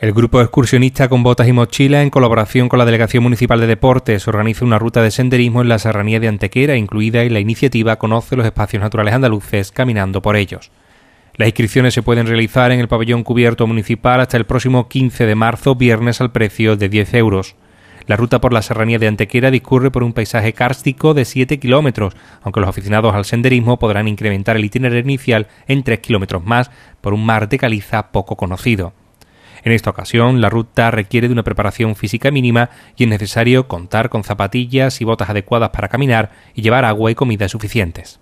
El grupo excursionista con botas y mochilas, en colaboración con la Delegación Municipal de Deportes, organiza una ruta de senderismo en la serranía de Antequera, incluida en la iniciativa Conoce los espacios naturales andaluces caminando por ellos. Las inscripciones se pueden realizar en el pabellón cubierto municipal hasta el próximo 15 de marzo, viernes, al precio de 10 euros. La ruta por la serranía de Antequera discurre por un paisaje kárstico de 7 kilómetros, aunque los aficionados al senderismo podrán incrementar el itinerario inicial en 3 kilómetros más por un mar de caliza poco conocido. En esta ocasión, la ruta requiere de una preparación física mínima y es necesario contar con zapatillas y botas adecuadas para caminar y llevar agua y comida suficientes.